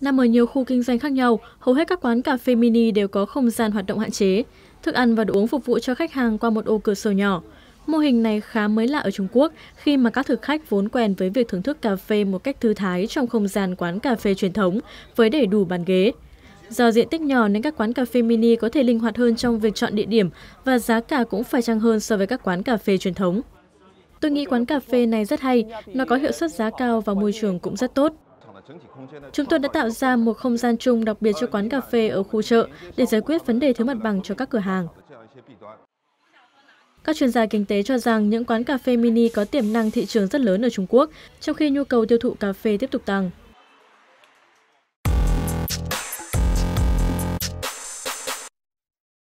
Nằm ở nhiều khu kinh doanh khác nhau, hầu hết các quán cà phê mini đều có không gian hoạt động hạn chế, thức ăn và đồ uống phục vụ cho khách hàng qua một ô cửa sổ nhỏ. Mô hình này khá mới lạ ở Trung Quốc khi mà các thực khách vốn quen với việc thưởng thức cà phê một cách thư thái trong không gian quán cà phê truyền thống với đầy đủ bàn ghế. Do diện tích nhỏ nên các quán cà phê mini có thể linh hoạt hơn trong việc chọn địa điểm và giá cả cũng phải chăng hơn so với các quán cà phê truyền thống. Tôi nghĩ quán cà phê này rất hay, nó có hiệu suất giá cao và môi trường cũng rất tốt. Chúng tôi đã tạo ra một không gian chung đặc biệt cho quán cà phê ở khu chợ để giải quyết vấn đề thiếu mặt bằng cho các cửa hàng. Các chuyên gia kinh tế cho rằng những quán cà phê mini có tiềm năng thị trường rất lớn ở Trung Quốc, trong khi nhu cầu tiêu thụ cà phê tiếp tục tăng.